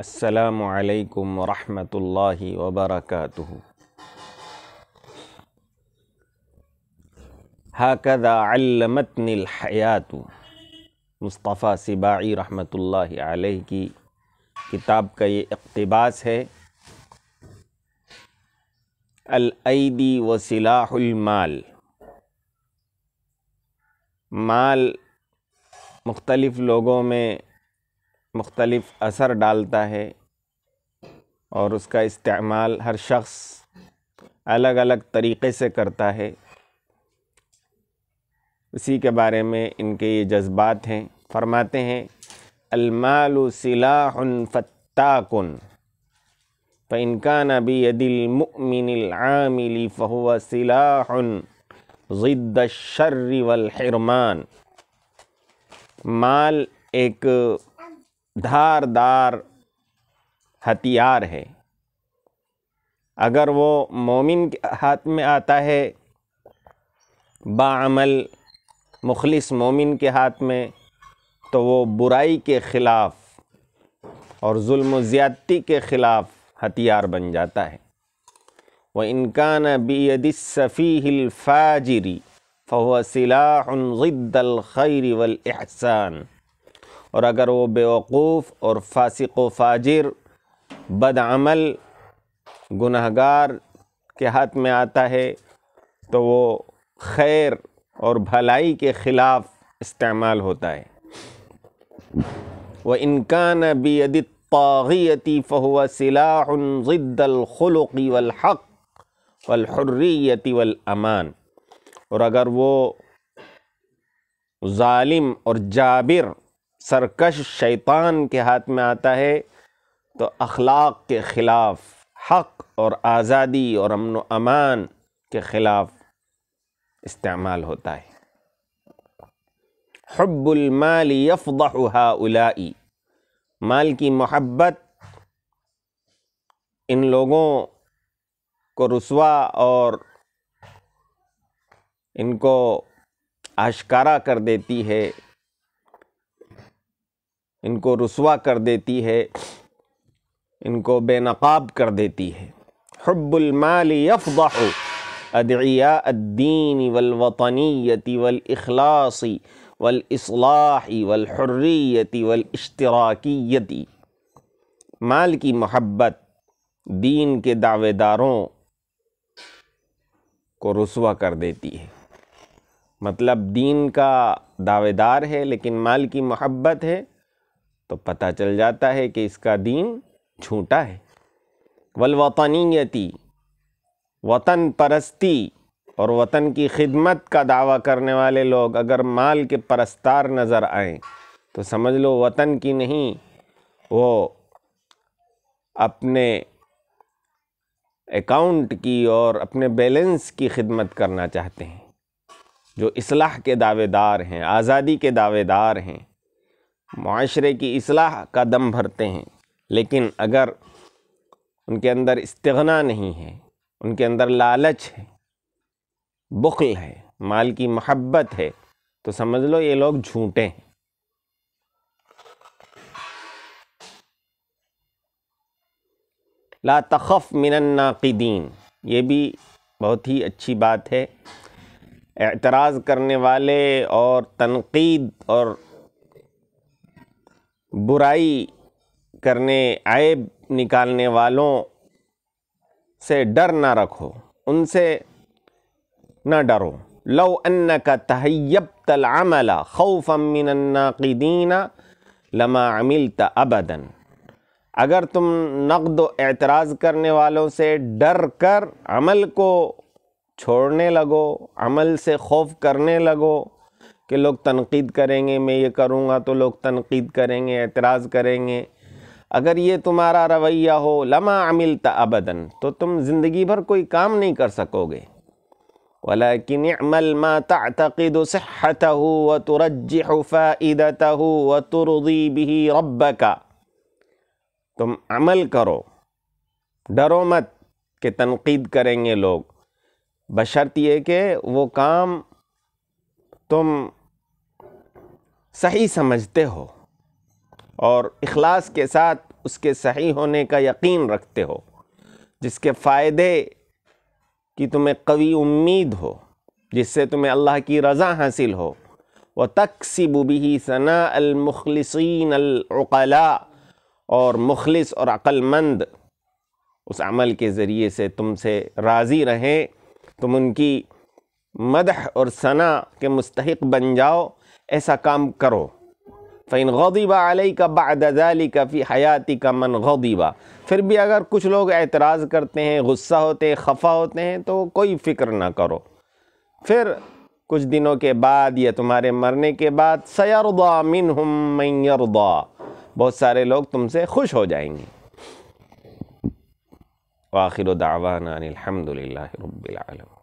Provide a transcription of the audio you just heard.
असलकम वरहमल वबरक हाकदा अलमतनहयात मुस्तफ़ा सिबाई रहमतुल्लाह अलैह की किताब का ये इकतबास है अलदी वसिलामाल माल मुख्तलिफ़ लोगों में मुख्तलफ़ असर डालता है और उसका इस्तेमाल हर शख्स अलग अलग तरीक़े से करता है उसी के बारे में इनके ये जज्बात हैं फरमाते हैं अलमाल सिलाहन फ़त्ताकुन फ़िनका नबी दिलमिनआमिली फ़हुआ सिलाहन ज़िद्द माल एक धारदार हथियार है अगर वो मोमिन के हाथ में आता है बामल मुखलिस मोमिन के हाथ में तो वो बुराई के ख़िलाफ़ और जुल्म ज़्यादती के ख़िलाफ़ हथियार बन जाता है व इनकान बीदीफ़ीफ़ाजरी फ़हुआ सिलादल खैर वलहसान और अगर वो बेवकूफ़ और फासिक व फाजिर बदअमल गुनहगार के हाथ में आता है तो वो खैर और भलाई के ख़िलाफ़ इस्तेमाल होता है व इनकान बेद तागियती फ़हुआ वलहक़ वलहर्रियती वलअमान और अगर वो ालिम और जाबिर सरकश शैतान के हाथ में आता है तो अखलाक के ख़िलाफ़ हक़ और आज़ादी और अमन अमान के ख़िलाफ़ इस्तेमाल होता है हब्बुलमाल यफ़ा उलाई माल की मोहब्बत इन लोगों को रसवा और इनको आशकारा कर देती है इनको रसुआ कर देती है इनको बेनकाब कर देती है हब्बुलमाल यफ़ अदिया अद्दीन वलवतनीति वलखलासी वलसलाही वलहर्रियति वलश्तराकीयति माल की मोहब्बत दीन के दावेदारों को रसुआ कर देती है मतलब दीन का दावेदार है लेकिन माल की मोहब्बत है तो पता चल जाता है कि इसका दीन झूठा है वल वतनीयती वतन परस्ती और वतन की खिदमत का दावा करने वाले लोग अगर माल के परस्तार नज़र आए तो समझ लो वतन की नहीं वो अपने अकाउंट की और अपने बैलेंस की खिदमत करना चाहते हैं जो इसलाह के दावेदार हैं आज़ादी के दावेदार हैं माशरे की असलाह का दम भरते हैं लेकिन अगर उनके अंदर इस्तना नहीं है उनके अंदर लालच है बुखल है माल की महब्बत है तो समझ लो ये लोग झूठे हैं ला तखफ़ नाक़दीन ये भी बहुत ही अच्छी बात है एतराज़ करने वाले और तनकीद और बुराई करने ऐब निकालने वालों से डर ना रखो उनसे ना डरो लो अन्न का तहैब तलामला खौफ मिनन्नाक़ीदीना लमा अमिल तबदन अगर तुम नकद एतराज़ करने वालों से डर कर अमल को छोड़ने लगो अमल से खौफ करने लगो कि लोग तनकीद करेंगे मैं ये करूँगा तो लोग तनकीद करेंगे एतराज़ करेंगे अगर ये तुम्हारा रवैया हो लमा अमिल तबदन तो तुम ज़िंदगी भर कोई काम नहीं कर सकोगे वलकिन अमल मा सहत हो व तुरज फ़ादत हो व तुरदी भी रब का तुम अमल करो डरो मत कि तनकीद करेंगे लोग बशर्त ये कि वो काम तुम सही समझते हो और इखलास के साथ उसके सही होने का यकीन रखते हो जिसके फ़ायदे की तुम्हें कवि उम्मीद हो जिससे तुम्हें अल्लाह की रज़ा हासिल हो व तकसिब भी सना अलमखलसिन अलकला और मुखलिस और अक्लमंद उस अमल के ज़रिए से तुमसे राज़ी रहें तुम उनकी मदह और सना के मुस्तक बन जाओ ऐसा काम करो फ़ैन गौदीबा अलई का बदली का फ़ी हयाती का मन गौदीबा फिर भी अगर कुछ लोग एतराज़ करते हैं गुस्सा होते हैं खफा होते हैं तो कोई फ़िक्र ना करो फिर कुछ दिनों के बाद या तुम्हारे मरने के बाद सयारदा मिन हम यरदा बहुत सारे लोग तुमसे खुश हो जाएंगे आखिर दावाना अलहमदिल्ला रबालम